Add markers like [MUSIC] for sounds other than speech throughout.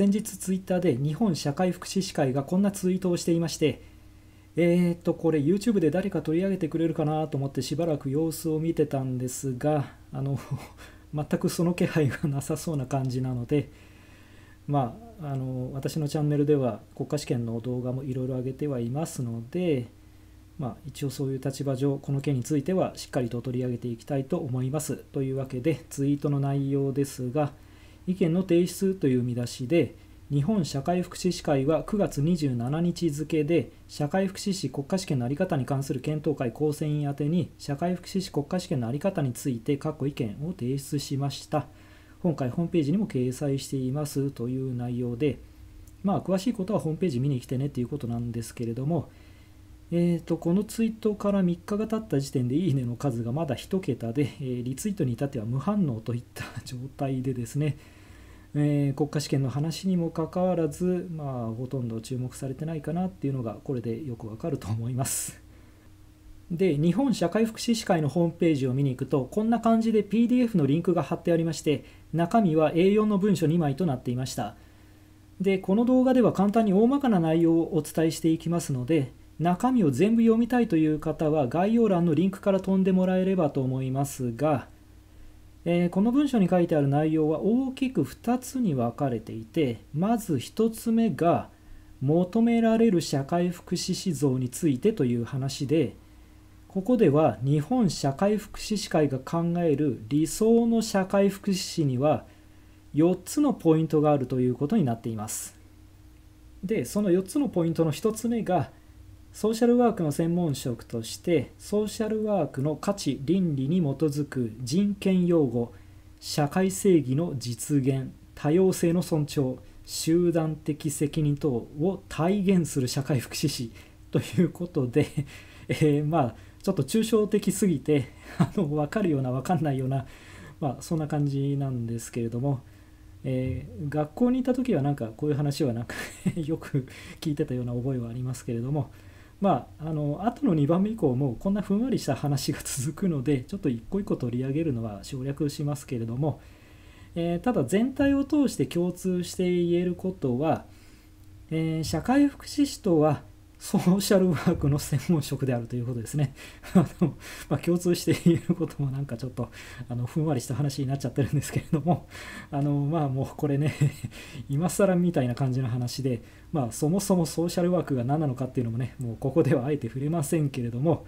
先日ツイッターで日本社会福祉士会がこんなツイートをしていまして、えー、っと、これ YouTube で誰か取り上げてくれるかなと思ってしばらく様子を見てたんですが、あの [LAUGHS] 全くその気配がなさそうな感じなので、まあ、あの私のチャンネルでは国家試験の動画もいろいろ上げてはいますので、まあ、一応そういう立場上この件についてはしっかりと取り上げていきたいと思いますというわけでツイートの内容ですが、意見の提出という見出しで日本社会福祉士会は9月27日付で社会福祉士国家試験の在り方に関する検討会構成員宛てに社会福祉士国家試験の在り方について各意見を提出しました今回ホームページにも掲載していますという内容でまあ詳しいことはホームページ見に来てねということなんですけれどもえーと、とこのツイートから3日が経った時点でいいねの数がまだ1桁で、えー、リツイートに至っては無反応といった状態でですね、えー、国家試験の話にもかかわらず、まあ、ほとんど注目されてないかなっていうのがこれでよくわかると思います。で日本社会福祉士会のホームページを見に行くとこんな感じで PDF のリンクが貼ってありまして中身は A4 の文書2枚となっていましたでこの動画では簡単に大まかな内容をお伝えしていきますので中身を全部読みたいという方は概要欄のリンクから飛んでもらえればと思いますがえー、この文章に書いてある内容は大きく2つに分かれていてまず1つ目が求められる社会福祉思想についてという話でここでは日本社会福祉士会が考える理想の社会福祉士には4つのポイントがあるということになっていますでその4つのポイントの1つ目がソーシャルワークの専門職としてソーシャルワークの価値倫理に基づく人権擁護社会正義の実現多様性の尊重集団的責任等を体現する社会福祉士 [LAUGHS] ということで、えー、まあちょっと抽象的すぎて [LAUGHS] あの分かるような分かんないような、まあ、そんな感じなんですけれども、えー、学校にいた時はなんかこういう話はなんか [LAUGHS] よく聞いてたような覚えはありますけれども。まあ、あの後の2番目以降もこんなふんわりした話が続くので [LAUGHS] ちょっと一個一個取り上げるのは省略しますけれども、えー、ただ全体を通して共通して言えることは、えー、社会福祉士とはソーシャルワークの専門職であるということですね。[LAUGHS] あのまあ、共通して言えることもなんかちょっとあのふんわりした話になっちゃってるんですけれども、[LAUGHS] あのまあもうこれね、[LAUGHS] 今更みたいな感じの話で、まあそもそもソーシャルワークが何なのかっていうのもね、もうここではあえて触れませんけれども、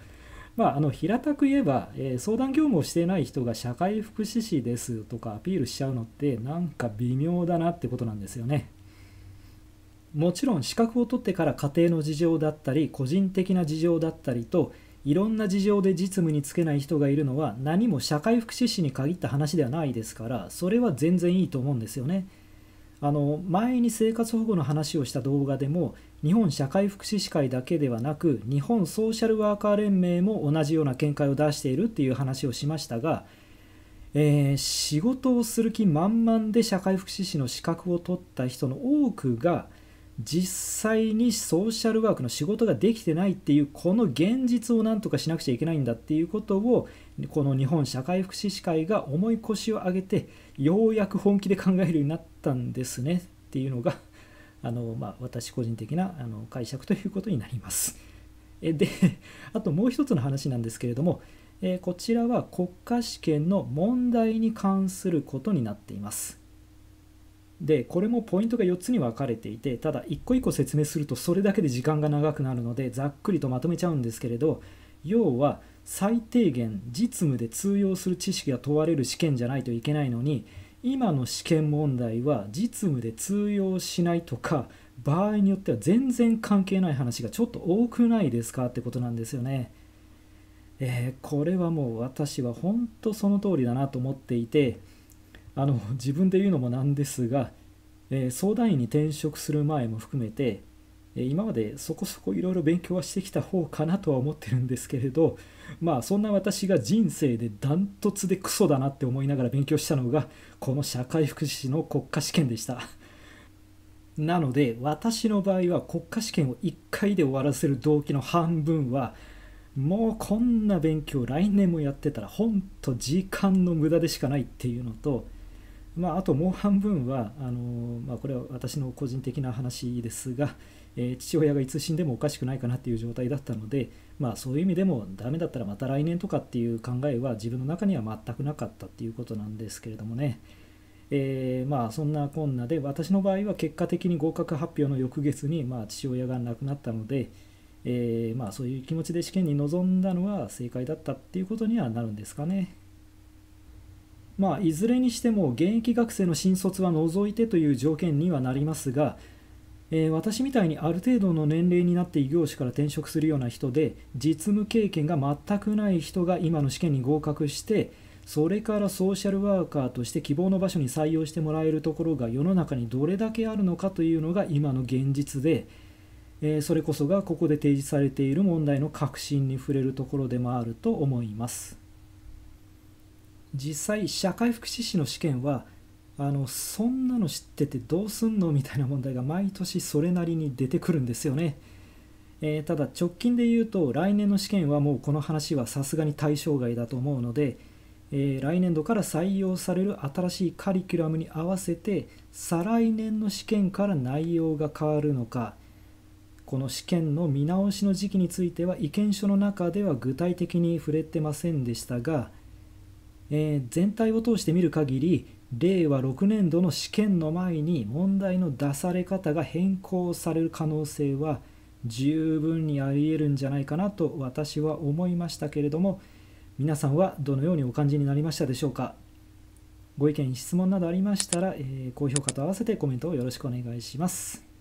まあ、あの平たく言えば、えー、相談業務をしていない人が社会福祉士ですとかアピールしちゃうのってなんか微妙だなってことなんですよね。もちろん資格を取ってから家庭の事情だったり個人的な事情だったりといろんな事情で実務につけない人がいるのは何も社会福祉士に限った話ではないですからそれは全然いいと思うんですよね。あの前に生活保護の話をした動画でも日本社会福祉士会だけではなく日本ソーシャルワーカー連盟も同じような見解を出しているっていう話をしましたが、えー、仕事をする気満々で社会福祉士の資格を取った人の多くが実際にソーシャルワークの仕事ができてないっていうこの現実をなんとかしなくちゃいけないんだっていうことをこの日本社会福祉士会が重い腰を上げてようやく本気で考えるようになったんですねっていうのが [LAUGHS] あの、まあ、私個人的なあの解釈ということになります。で [LAUGHS] あともう一つの話なんですけれどもこちらは国家試験の問題に関することになっています。でこれもポイントが4つに分かれていてただ一個一個説明するとそれだけで時間が長くなるのでざっくりとまとめちゃうんですけれど要は最低限実務で通用する知識が問われる試験じゃないといけないのに今の試験問題は実務で通用しないとか場合によっては全然関係ない話がちょっと多くないですかってことなんですよね。えー、これはもう私は本当その通りだなと思っていて。あの [LAUGHS] 自分で言うのもなんですが、えー、相談員に転職する前も含めて、えー、今までそこそこいろいろ勉強はしてきた方かなとは思ってるんですけれどまあそんな私が人生でダントツでクソだなって思いながら勉強したのがこの社会福祉士の国家試験でした [LAUGHS] なので私の場合は国家試験を1回で終わらせる動機の半分はもうこんな勉強来年もやってたらほんと時間の無駄でしかないっていうのとまあ、あともう半分はあのまあ、これは私の個人的な話ですが、えー、父親がいつ死んでもおかしくないかなっていう状態だったので、まあ、そういう意味でもダメだったらまた来年とかっていう考えは自分の中には全くなかったっていうことなんですけれどもね、えー、まあそんなこんなで私の場合は結果的に合格発表の翌月にまあ父親が亡くなったので、えまあ、そういう気持ちで試験に臨んだのは正解だったっていうことにはなるんですかね。まあ、いずれにしても現役学生の新卒は除いてという条件にはなりますが、えー、私みたいにある程度の年齢になって異業種から転職するような人で実務経験が全くない人が今の試験に合格してそれからソーシャルワーカーとして希望の場所に採用してもらえるところが世の中にどれだけあるのかというのが今の現実で、えー、それこそがここで提示されている問題の核心に触れるところでもあると思います。実際社会福祉士の試験はあのそんなの知っててどうすんのみたいな問題が毎年それなりに出てくるんですよね、えー、ただ直近で言うと来年の試験はもうこの話はさすがに対象外だと思うので、えー、来年度から採用される新しいカリキュラムに合わせて再来年の試験から内容が変わるのかこの試験の見直しの時期については意見書の中では具体的に触れてませんでしたがえー、全体を通して見る限り令和6年度の試験の前に問題の出され方が変更される可能性は十分にありえるんじゃないかなと私は思いましたけれども皆さんはどのようにお感じになりましたでしょうかご意見質問などありましたら、えー、高評価と合わせてコメントをよろしくお願いします。